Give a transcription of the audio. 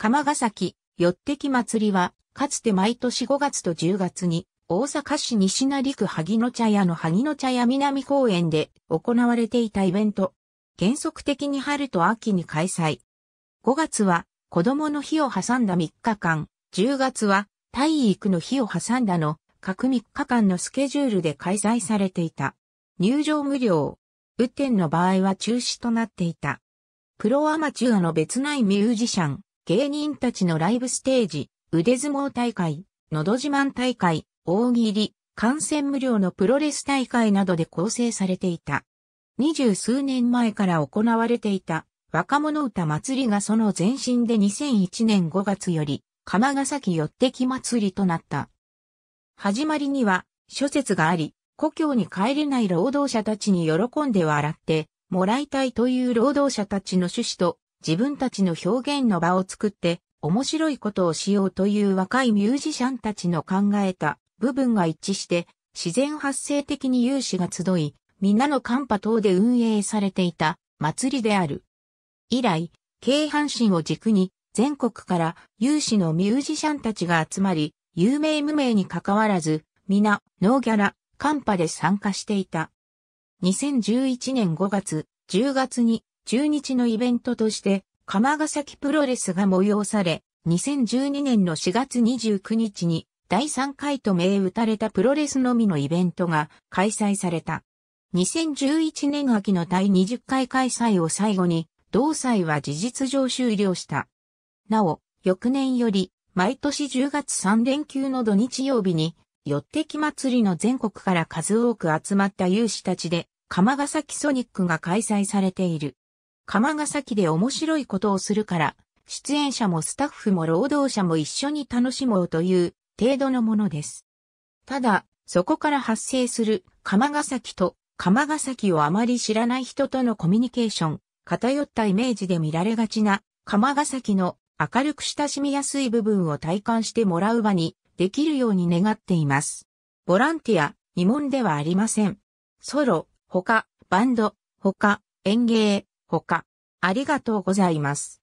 鎌ヶ崎、よってき祭りは、かつて毎年5月と10月に、大阪市西成区萩野茶屋の萩野茶屋南公園で行われていたイベント。原則的に春と秋に開催。5月は、子供の日を挟んだ3日間、10月は、体育の日を挟んだの、各3日間のスケジュールで開催されていた。入場無料。雨天の場合は中止となっていた。プロアマチュアの別ないミュージシャン、芸人たちのライブステージ、腕相撲大会、のど自慢大会、大喜利、観戦無料のプロレス大会などで構成されていた。二十数年前から行われていた若者歌祭りがその前身で2001年5月より、釜ヶ崎寄ってき祭りとなった。始まりには、諸説があり、故郷に帰れない労働者たちに喜んで笑って、もらいたいという労働者たちの趣旨と自分たちの表現の場を作って面白いことをしようという若いミュージシャンたちの考えた部分が一致して自然発生的に有志が集い、みんなのカンパ等で運営されていた祭りである。以来、京阪神を軸に全国から有志のミュージシャンたちが集まり、有名無名に関わらず、皆、ノーギャラ、カンパで参加していた。2011年5月、10月に中日のイベントとして、鎌ヶ崎プロレスが催され、2012年の4月29日に、第3回と銘打たれたプロレスのみのイベントが開催された。2011年秋の第20回開催を最後に、同祭は事実上終了した。なお、翌年より、毎年10月3連休の土日曜日に、よってき祭りの全国から数多く集まった有志たちで、鎌ヶ崎ソニックが開催されている。釜ヶ崎で面白いことをするから、出演者もスタッフも労働者も一緒に楽しもうという程度のものです。ただ、そこから発生する釜ヶ崎と釜ヶ崎をあまり知らない人とのコミュニケーション、偏ったイメージで見られがちな釜ヶ崎の明るく親しみやすい部分を体感してもらう場にできるように願っています。ボランティア、疑問ではありません。ソロ、他、バンド、他、演芸、ほか、ありがとうございます。